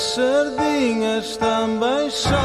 Sardinhas também choram.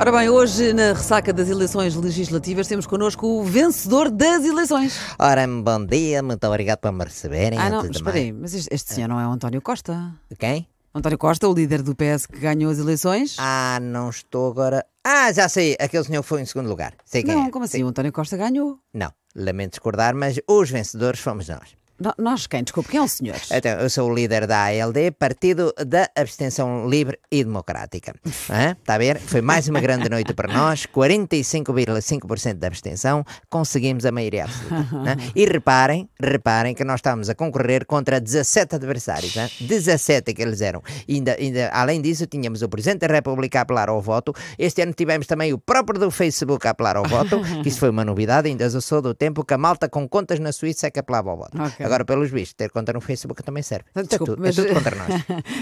Ora bem, hoje na ressaca das eleições legislativas temos connosco o vencedor das eleições. Ora, bom dia, muito obrigado por me receberem. Ah, não, antes aí, mas este, senhor não é o António Costa? Quem? António Costa, o líder do PS que ganhou as eleições. Ah, não estou agora. Ah, já sei, aquele senhor foi em segundo lugar. Sei quem Não, é. como assim? Sei- O é. António Costa ganhou. Não, lamento discordar, mas os vencedores fomos nós nós quem? Desculpe, quem é o senhor? Então, eu sou o líder da ALD, Partido da Abstenção Livre e Democrática. está a ver? Foi mais uma grande noite para nós, 45,5% da abstenção, conseguimos a maioria absoluta. e reparem, reparem que nós estávamos a concorrer contra 17 adversários, ah, 17 que eles eram. E ainda, ainda, além disso, tínhamos o Presidente da República a apelar ao voto, este ano tivemos também o próprio do Facebook a apelar ao voto, que isso foi uma novidade, ainda sou do tempo que a malta com contas na Suíça é que apelava ao voto. Okay. Agora, pelos bichos, ter conta no Facebook também serve. Desculpa, ah, é, tudo, é mas... é tudo contra nós.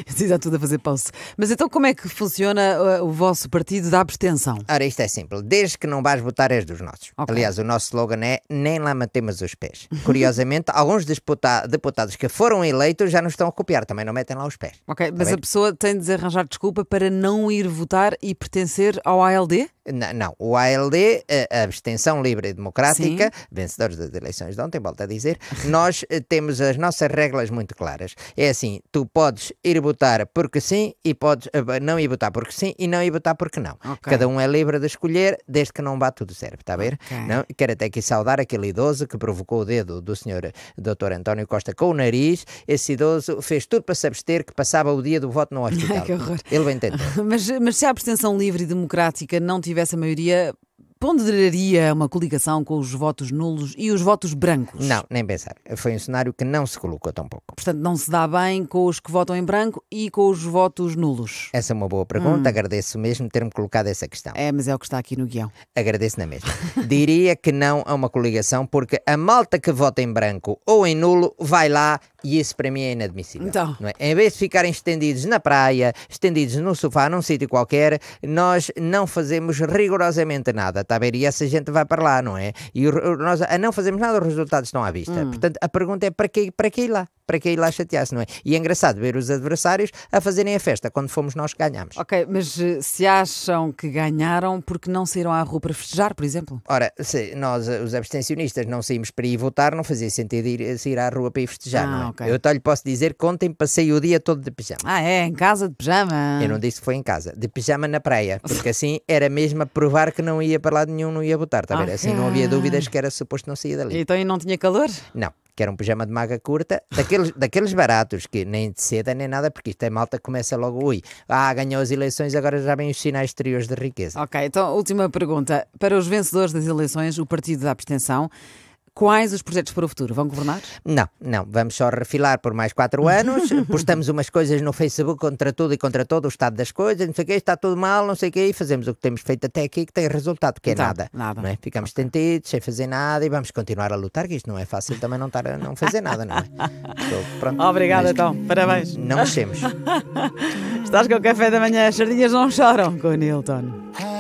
Precisa tudo a fazer pausa. Mas então como é que funciona uh, o vosso partido da abstenção? Ora, isto é simples. Desde que não vais votar és dos nossos. Okay. Aliás, o nosso slogan é nem lá matemos os pés. Curiosamente, alguns deputa deputados que foram eleitos já nos estão a copiar, também não metem lá os pés. Ok, mas bem? a pessoa tem de arranjar desculpa para não ir votar e pertencer ao ALD? Não, não. o ALD, eh, a abstenção livre e democrática, Sim. vencedores das eleições de ontem, volto a dizer, nós eh, temos as nossas regras muito claras. É assim, tu podes ir votar porque sim e podes eh, não ir votar porque sim e não ir votar porque não. Okay. Cada um é livre de escolher, desde que não vá tudo certo, está a ver? Okay. Não? Quero até aqui saudar aquele idoso que provocou o dedo do senhor Dr. António Costa com o nariz. Esse idoso fez tudo para se abster que passava o dia do voto no hospital. Ai, que horror. Ele bem tentou. mas, mas se a abstenção livre e democrática não tiver tivesse a maioria, ponderaria uma coligação com os votos nulos e os votos brancos? Não, nem pensar. Foi um cenário que não se colocou tão pouco. Portanto, não se dá bem com os que votam em branco e com os votos nulos? Essa é uma boa pergunta. Hum. Agradeço mesmo ter-me colocado essa questão. É, mas é o que está aqui no guião. Agradeço na mesma. Diria que não a uma coligação, porque a malta que vota em branco ou em nulo vai lá e isso para mim é inadmissível. Então. Não é? Em vez de ficarem estendidos na praia, estendidos num sofá, num sítio qualquer, nós não fazemos rigorosamente nada, está a ver? E essa gente vai para lá, não é? E nós a não fazermos nada, os resultados estão à vista. Hum. Portanto, a pergunta é para que, para ir lá? para que ir lá chatear-se, não é? E é engraçado ver os adversários a fazerem a festa quando fomos nós que ganhámos. Ok, mas eh, se acham que ganharam, porque não saíram à rua para festejar, por exemplo? Ora, se nós, eh, os abstencionistas, não saímos para ir votar, não fazia sentido ir, eh, sair à rua para ir festejar, ah, não é? Okay. Eu até lhe posso dizer que ontem passei o dia todo de pijama. Ah, é? Em casa de pijama? Eu não disse que foi em casa, de pijama na praia, porque assim era mesmo a provar que não ia para lado nenhum, não ia votar, está a ver? Assim não havia dúvidas que era suposto não sair dali. Então e não tinha calor? Não que era um pijama de manga curta, daqueles, daqueles baratos que nem de seda nem nada, porque isto é malta que começa logo, ui, ah, ganhou as eleições, agora já vem os sinais exteriores de riqueza. Ok, então última pergunta. Para os vencedores das eleições, o Partido da Abstenção Quais os projetos para o futuro? Vão governar? Não, não. Vamos só refilar por mais quatro anos. Postamos umas coisas no Facebook contra tudo e contra todo o estado das coisas, não sei o quê, está tudo mal, não sei o quê, e fazemos o que temos feito até aqui, que tem resultado, que é então, nada. nada. Não é? Ficamos tentidos, sem fazer nada, e vamos continuar a lutar, que isto não é fácil também não, estar a não fazer nada, não é? Então, Obrigada, então. Parabéns. Não mexemos. Estás com o café da manhã, as sardinhas não choram com o Nilton.